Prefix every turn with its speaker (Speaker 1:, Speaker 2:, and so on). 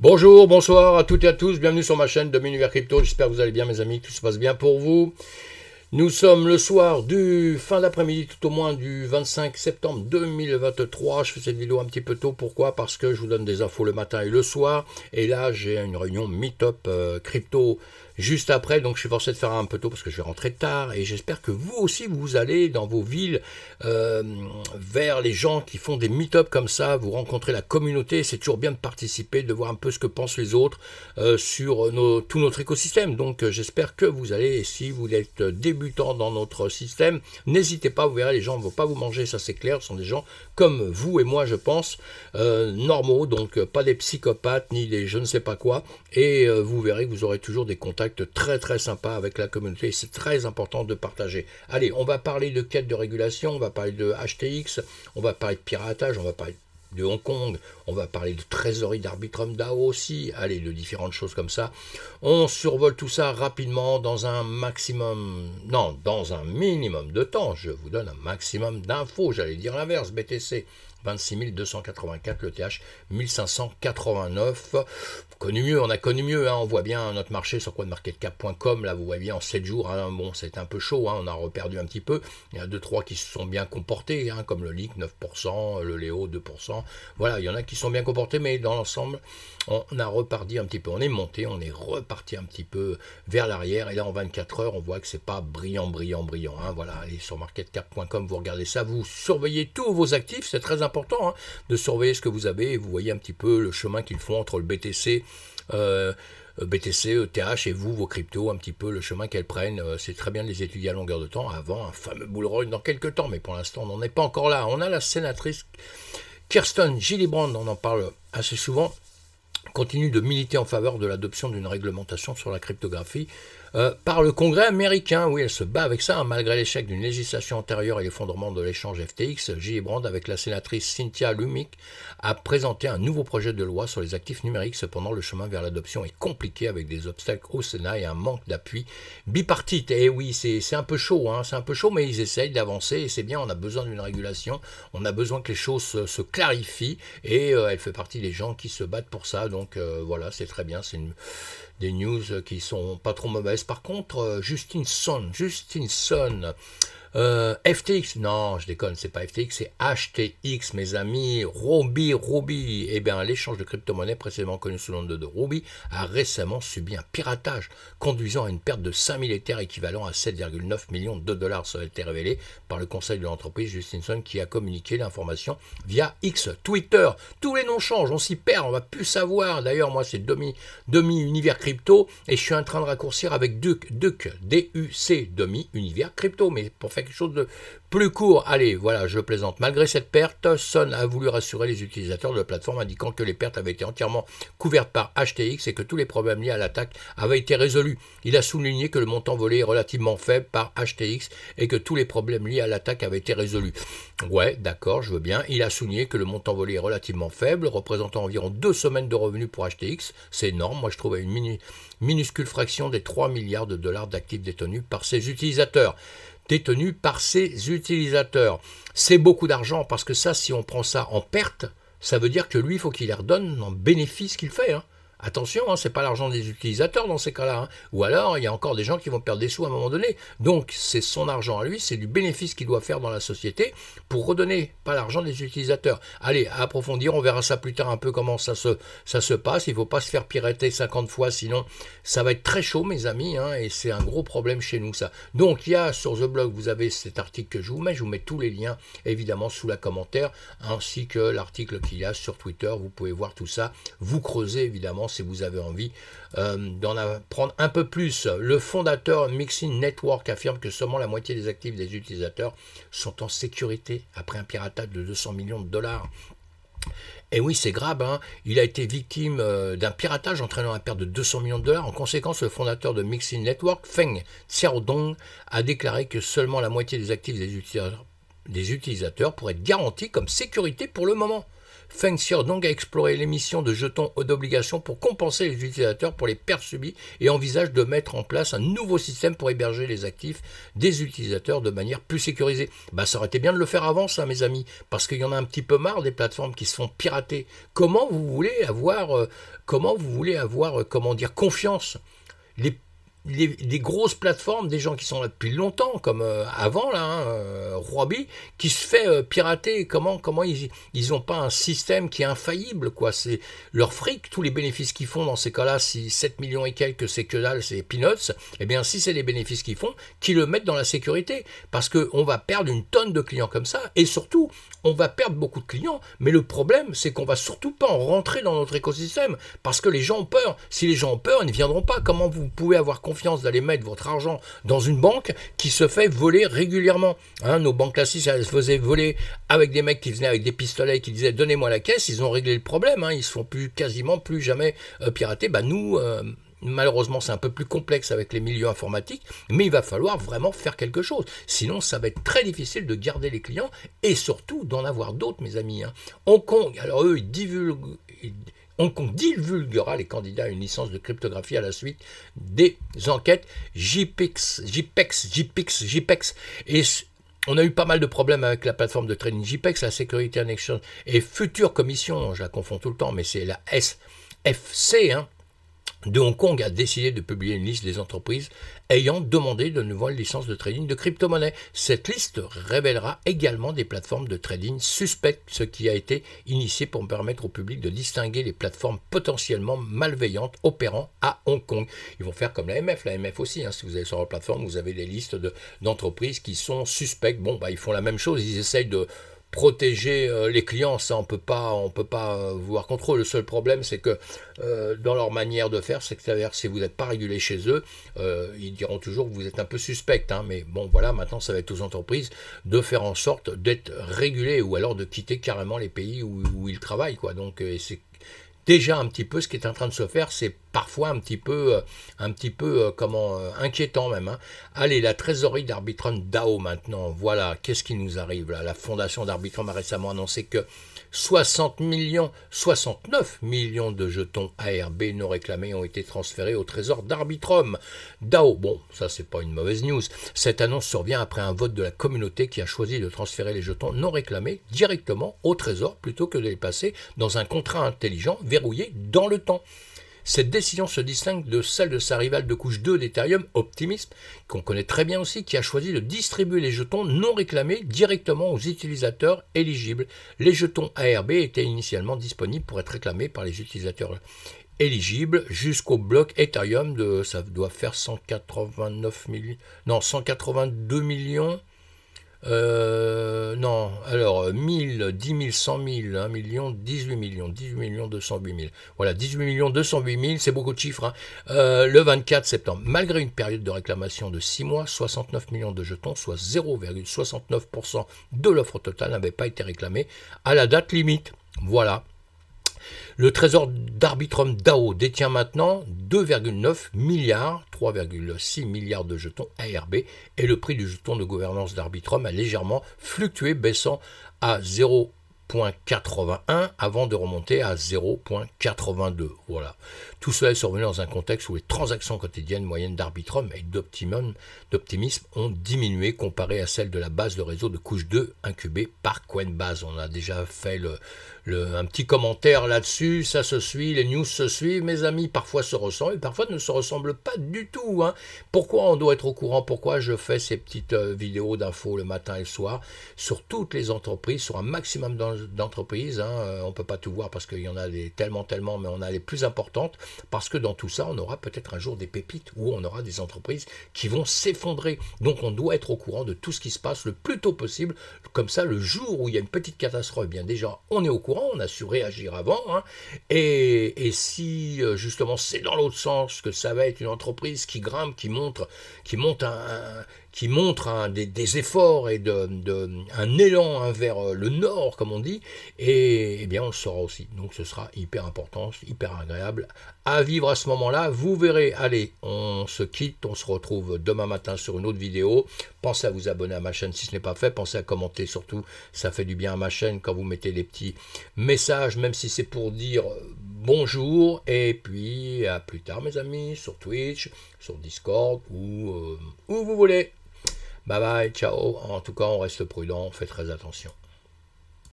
Speaker 1: Bonjour, bonsoir à toutes et à tous, bienvenue sur ma chaîne de Minivers Crypto, j'espère que vous allez bien mes amis, tout se passe bien pour vous. Nous sommes le soir du fin d'après-midi, tout au moins du 25 septembre 2023. Je fais cette vidéo un petit peu tôt, pourquoi Parce que je vous donne des infos le matin et le soir. Et là, j'ai une réunion Meetup euh, Crypto juste après. Donc je suis forcé de faire un peu tôt parce que je vais rentrer tard. Et j'espère que vous aussi, vous allez dans vos villes euh, vers les gens qui font des meet-up comme ça. Vous rencontrez la communauté. C'est toujours bien de participer, de voir un peu ce que pensent les autres euh, sur tout notre écosystème. Donc euh, j'espère que vous allez, si vous êtes débutant dans notre système, n'hésitez pas. Vous verrez, les gens ne vont pas vous manger. Ça c'est clair. Ce sont des gens comme vous et moi, je pense, normaux. Donc pas des psychopathes ni des je ne sais pas quoi. Et vous verrez que vous aurez toujours des contacts très très sympa avec la communauté. C'est très important de partager. Allez, on va parler de quête de régulation, on va parler de HTX, on va parler de piratage, on va parler de Hong Kong, on va parler de trésorerie d'Arbitrum DAO aussi, allez, de différentes choses comme ça. On survole tout ça rapidement dans un maximum, non, dans un minimum de temps. Je vous donne un maximum d'infos, j'allais dire l'inverse, BTC. 26 284, le TH 1589. Connu mieux, on a connu mieux, hein. on voit bien notre marché sur quoi de marketcap.com là vous voyez en 7 jours, hein, bon c'est un peu chaud, hein. on a reperdu un petit peu, il y a 2-3 qui se sont bien comportés, hein, comme le LIC 9%, le Léo 2%, voilà, il y en a qui sont bien comportés, mais dans l'ensemble, on a reparti un petit peu, on est monté, on est reparti un petit peu vers l'arrière, et là en 24 heures, on voit que c'est pas brillant, brillant, brillant, voilà, allez sur marketcap.com, vous regardez ça, vous surveillez tous vos actifs, c'est très important important hein, de surveiller ce que vous avez et vous voyez un petit peu le chemin qu'ils font entre le BTC. BTC, ETH et vous, vos cryptos, un petit peu le chemin qu'elles prennent. Euh, c'est très bien de les étudier à longueur de temps avant un fameux bull dans quelques temps, mais pour l'instant, on n'en est pas encore là. On a la sénatrice Kirsten Gillibrand, on en parle assez souvent, continue de militer en faveur de l'adoption d'une réglementation sur la cryptographie euh, par le Congrès américain. Oui, elle se bat avec ça, hein, malgré l'échec d'une législation antérieure et l'effondrement de l'échange FTX. Brand avec la sénatrice Cynthia Lumik, a présenté un nouveau projet de loi sur les actifs numériques. Cependant, le chemin vers l'adoption est compliqué avec des obstacles au Sénat et un manque d'appui bipartite. Et eh oui, c'est un peu chaud, hein, c'est un peu chaud, mais ils essayent d'avancer et c'est bien, on a besoin d'une régulation, on a besoin que les choses se, clarifient et euh, elle fait partie des gens qui se battent pour ça. Donc euh, voilà, c'est très bien, c'est des news qui sont pas trop mauvaises par contre, Justinson, euh, Justinson... Justin euh, FTX, non, je déconne, c'est pas FTX, c'est HTX, mes amis. Ruby, Ruby. Eh bien, l'échange de crypto monnaie précédemment connu sous le nom de Ruby a récemment subi un piratage, conduisant à une perte de 5000 Ethers équivalent à 7,9 millions de dollars. Ça a été révélé par le conseil de l'entreprise Justinson qui a communiqué l'information via X Twitter. Tous les noms changent, on s'y perd, on va plus savoir. D'ailleurs, moi, c'est demi-univers crypto et je suis en train de raccourcir avec Duc, Duc, D-U-C, demi-univers crypto. Mais pour faire quelque chose de plus court. Allez, voilà, je plaisante. Malgré cette perte, Sun a voulu rassurer les utilisateurs de la plateforme, indiquant que les pertes avaient été entièrement couvertes par HTX et que tous les problèmes liés à l'attaque avaient été résolus. Il a souligné que le montant volé est relativement faible par HTX et que tous les problèmes liés à l'attaque avaient été résolus. Ouais, d'accord, je veux bien. Il a souligné que le montant volé est relativement faible, représentant environ deux semaines de revenus pour HTX. C'est énorme. Moi, je trouvais une minuscule fraction des 3 milliards de dollars d'actifs détenus par ses utilisateurs détenu par ses utilisateurs. C'est beaucoup d'argent parce que ça, si on prend ça en perte, ça veut dire que lui, il faut qu'il donne en bénéfice qu'il fait. Hein. Attention, ce hein, c'est pas l'argent des utilisateurs dans ces cas-là. Hein. Ou alors, il y a encore des gens qui vont perdre des sous à un moment donné. Donc, c'est son argent à lui, c'est du bénéfice qu'il doit faire dans la société pour redonner, pas l'argent des utilisateurs. Allez, à approfondir, on verra ça plus tard un peu comment ça se, ça se passe. Il faut pas se faire pirater 50 fois, sinon ça va être très chaud, mes amis, hein, et c'est un gros problème chez nous, ça. Donc, il y a sur The Blog, vous avez cet article que je vous mets, je vous mets tous les liens, évidemment, sous la commentaire, ainsi que l'article qu'il y a sur Twitter. Vous pouvez voir tout ça, vous creusez, évidemment si vous avez envie euh, d'en apprendre un peu plus. Le fondateur Mixing Network affirme que seulement la moitié des actifs des utilisateurs sont en sécurité après un piratage de 200 millions de dollars. Et oui, c'est grave. Hein. Il a été victime euh, d'un piratage entraînant la perte de 200 millions de dollars. En conséquence, le fondateur de Mixin Network, Feng Xiaodong, a déclaré que seulement la moitié des actifs des utilisateurs, des utilisateurs pourraient être garantis comme sécurité pour le moment. Feng donc a exploré l'émission de jetons d'obligation pour compenser les utilisateurs pour les pertes subies et envisage de mettre en place un nouveau système pour héberger les actifs des utilisateurs de manière plus sécurisée. Bah, ça aurait été bien de le faire avant, ça, mes amis, parce qu'il y en a un petit peu marre des plateformes qui se font pirater. Comment vous voulez avoir, euh, comment vous voulez avoir, euh, comment dire, confiance des, grosses plateformes, des gens qui sont là depuis longtemps, comme euh, avant, là, hein, euh, qui se fait euh, pirater. Comment, comment ils n'ont pas un système qui est infaillible, quoi. C'est leur fric, tous les bénéfices qu'ils font dans ces cas-là, si 7 millions et quelques, c'est que dalle, c'est peanuts, eh bien, si c'est les bénéfices qu'ils font, qu'ils le mettent dans la sécurité. Parce qu'on va perdre une tonne de clients comme ça, et surtout, on va perdre beaucoup de clients, mais le problème, c'est qu'on va surtout pas en rentrer dans notre écosystème, parce que les gens ont peur. Si les gens ont peur, ils ne viendront pas. Comment vous pouvez avoir confiance d'aller mettre votre argent dans une banque qui se fait voler régulièrement. Hein, nos banques classiques, elles se faisaient voler avec des mecs qui venaient avec des pistolets qui disaient donnez-moi la caisse, ils ont réglé le problème, hein, ils se font plus quasiment plus jamais euh, pirater. Bah nous. Euh, malheureusement, c'est un peu plus complexe avec les milieux informatiques, mais il va falloir vraiment faire quelque chose. Sinon, ça va être très difficile de garder les clients et surtout d'en avoir d'autres, mes amis. Hein. Hong Kong, alors eux, ils divulguent, Hong Kong divulguera les candidats à une licence de cryptographie à la suite des enquêtes JPEX, JPEX, JPEX, JPEX. Et on a eu pas mal de problèmes avec la plateforme de trading JPEX, la Security and Exchange et future commission, je la confonds tout le temps, mais c'est la SFC, hein de Hong Kong a décidé de publier une liste des entreprises ayant demandé de nouvelles licences de trading de crypto monnaie Cette liste révélera également des plateformes de trading suspectes, ce qui a été initié pour permettre au public de distinguer les plateformes potentiellement malveillantes opérant à Hong Kong. Ils vont faire comme la MF, la MF aussi, hein. si vous allez sur leur plateforme, vous avez des listes d'entreprises qui sont suspectes. Bon, bah, ils font la même chose, ils essayent de protéger euh, les clients, ça on peut pas, on peut pas euh, vouloir contre Le seul problème, c'est que euh, dans leur manière de faire, c'est que si vous n'êtes pas régulé chez eux, ils diront toujours que vous êtes un peu suspect. Hein. mais bon, voilà, maintenant ça va être aux entreprises de faire en sorte d'être régulé ou alors de quitter carrément les pays où, ils travaillent, quoi. Donc, c'est déjà un petit peu ce qui est en train de se faire. C'est parfois un petit peu, euh, un petit peu euh, comment, euh, inquiétant même. Hein. Allez, la trésorerie d'Arbitrum DAO maintenant. Voilà, qu'est-ce qui nous arrive là La fondation d'Arbitrum a récemment annoncé que 60 millions, 69 millions de jetons ARB non réclamés ont été transférés au trésor d'Arbitrum. DAO, bon, ça c'est pas une mauvaise news. Cette annonce survient après un vote de la communauté qui a choisi de transférer les jetons non réclamés directement au trésor plutôt que de les passer dans un contrat intelligent verrouillé dans le temps. Cette décision se distingue de celle de sa rivale de couche 2 d'Ethereum, Optimism, qu'on connaît très bien aussi, qui a choisi de distribuer les jetons non réclamés directement aux utilisateurs éligibles. Les jetons ARB étaient initialement disponibles pour être réclamés par les utilisateurs éligibles jusqu'au bloc Ethereum de, ça doit faire 189 millions, non, 182 millions euh, non, alors 1000, 10 000, 100 000, 1 million, 18 millions, 18 millions 208 000. Voilà, 18 millions 208 000, c'est beaucoup de chiffres. Hein. Euh, le 24 septembre, malgré une période de réclamation de 6 mois, 69 millions de jetons, soit 0,69% de l'offre totale, n'avait pas été réclamée à la date limite. Voilà. Le trésor d'Arbitrum DAO détient maintenant 2,9 milliards, 3,6 milliards de jetons ARB et le prix du jeton de gouvernance d'Arbitrum a légèrement fluctué, baissant à 0 81 avant de remonter à 0,82. Voilà. Tout cela est survenu dans un contexte où les transactions quotidiennes moyennes d'Arbitrum et d'Optimisme ont diminué comparé à celles de la base de réseau de couche 2 incubée par Coinbase. On a déjà fait un petit commentaire là-dessus, ça se suit, les news se suivent, mes amis parfois se ressemblent et parfois ne se ressemblent pas du tout. Hein. Pourquoi on doit être au courant Pourquoi je fais ces petites euh, vidéos d'infos le matin et le soir sur toutes les entreprises, sur un maximum d'entreprises d'entreprises. Hein, euh, on ne peut pas tout voir parce qu'il y en a tellement, tellement, mais on a les plus importantes. Parce que dans tout ça, on aura peut-être un jour des pépites où on aura des entreprises qui vont s'effondrer. Donc on doit être au courant de tout ce qui se passe le plus tôt possible. Comme ça, le jour où il y a une petite catastrophe, eh bien déjà, on est au courant, on a su réagir avant. Hein. Et, si euh, justement c'est dans l'autre sens que ça va être une entreprise qui grimpe, qui montre, qui monte un, qui montre des, efforts et de, un élan vers euh, le nord, comme on dit, et, eh bien on le saura aussi. Donc ce sera hyper important, hyper agréable à vivre à ce moment-là. Vous verrez, allez, on se quitte, on se retrouve demain matin sur une autre vidéo. Pensez à vous abonner à ma chaîne si ce n'est pas fait, pensez à commenter surtout, ça fait du bien à ma chaîne quand vous mettez les petits messages, même si c'est pour dire euh, bonjour, et puis à plus tard mes amis, sur Twitch, sur Discord, ou euh, où vous voulez. Bye bye, ciao. En tout cas, on reste prudent, on fait très attention.